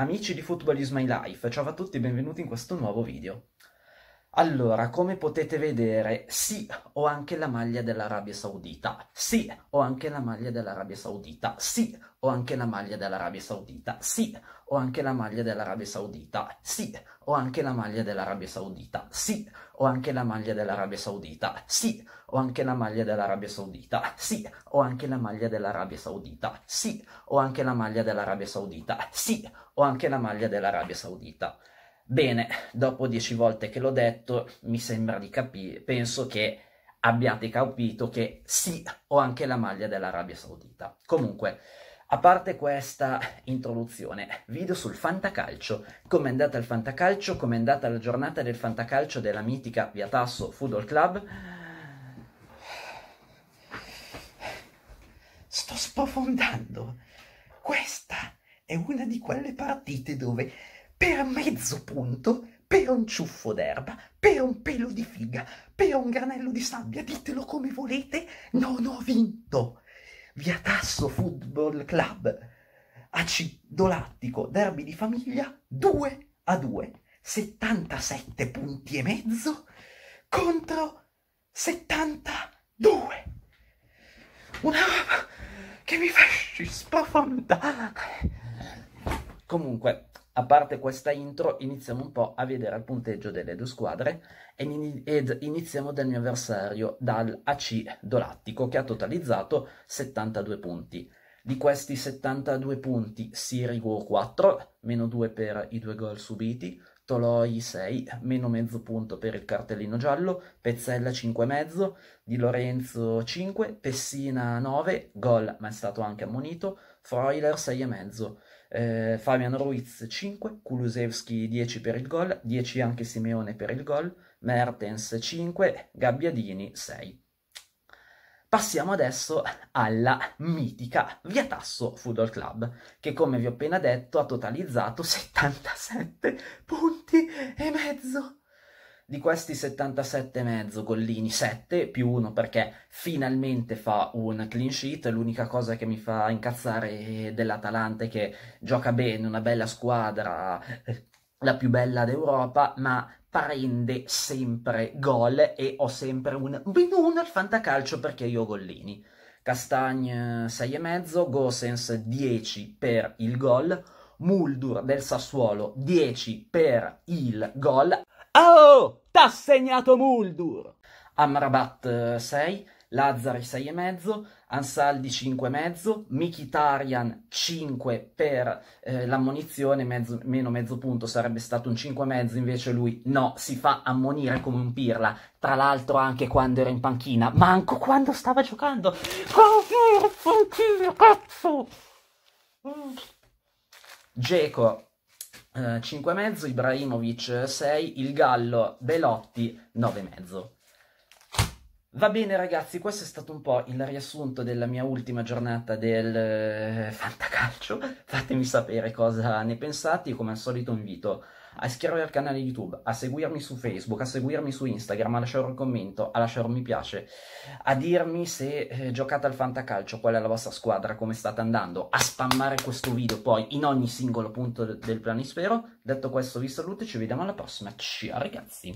Amici di Football is my life, ciao a tutti e benvenuti in questo nuovo video. Allora, come potete vedere, sì, ho anche la maglia dell'Arabia Saudita. Sì, ho anche la maglia dell'Arabia Saudita. Sì, ho anche la maglia dell'Arabia Saudita. Sì, ho anche la maglia dell'Arabia Saudita. Sì, ho anche la maglia dell'Arabia Saudita. Sì, ho anche la maglia dell'Arabia Saudita. Sì, ho anche la maglia dell'Arabia Saudita. Sì, ho anche la maglia dell'Arabia Saudita. Sì, ho anche la maglia dell'Arabia Saudita. Sì, ho anche la maglia dell'Arabia Saudita. Bene, dopo dieci volte che l'ho detto, mi sembra di capire, penso che abbiate capito che sì, ho anche la maglia dell'Arabia Saudita. Comunque, a parte questa introduzione, video sul fantacalcio. Com'è andata il fantacalcio? Com'è andata la giornata del fantacalcio della mitica Piatasso Football Club? Sto sprofondando. Questa è una di quelle partite dove per mezzo punto, per un ciuffo d'erba, per un pelo di figa, per un granello di sabbia, ditelo come volete, non ho vinto. Via Tasso Football Club, AC Dolattico, derby di famiglia, 2 a 2, 77 punti e mezzo contro 72. Una roba che mi fa sprofondare. Comunque, a parte questa intro, iniziamo un po' a vedere il punteggio delle due squadre ed iniziamo dal mio avversario, dal AC Dolattico, che ha totalizzato 72 punti. Di questi 72 punti, Sirigu 4, meno 2 per i due gol subiti, Toloi 6, meno mezzo punto per il cartellino giallo, Pezzella 5,5, Di Lorenzo 5, Pessina 9, gol ma è stato anche ammonito, Freuler 6,5, eh, Fabian Ruiz 5, Kulusevski 10 per il gol, 10 anche Simeone per il gol, Mertens 5, Gabbiadini 6. Passiamo adesso alla mitica Via Tasso Football Club, che come vi ho appena detto ha totalizzato 77 punti e mezzo. Di questi 77,5 gollini, 7 più 1 perché finalmente fa un clean sheet. L'unica cosa che mi fa incazzare dell'Atalanta è che gioca bene, una bella squadra, eh, la più bella d'Europa, ma prende sempre gol e ho sempre un benun al fantacalcio perché io ho gollini. Castagne 6,5, Gosens 10 per il gol, Muldur del Sassuolo 10 per il gol. Oh, t'ha segnato Muldur! Amrabat 6, eh, Lazzari 6,5, Ansaldi 5,5, Mikitarian 5 per eh, l'ammonizione, mezzo, meno mezzo punto sarebbe stato un 5,5, invece lui no, si fa ammonire come un pirla, tra l'altro anche quando era in panchina, manco quando stava giocando. cazzo! Geco 5,5, eh, Ibrahimovic 6, il Gallo Belotti 9,5. Va bene ragazzi, questo è stato un po' il riassunto della mia ultima giornata del eh, Fantacalcio. Fatemi sapere cosa ne pensate, come al solito invito a iscrivervi al canale YouTube, a seguirmi su Facebook, a seguirmi su Instagram, a lasciare un commento, a lasciare un mi piace, a dirmi se eh, giocate al Fantacalcio, qual è la vostra squadra, come state andando, a spammare questo video poi in ogni singolo punto del planisfero. Detto questo vi saluto e ci vediamo alla prossima. Ciao ragazzi!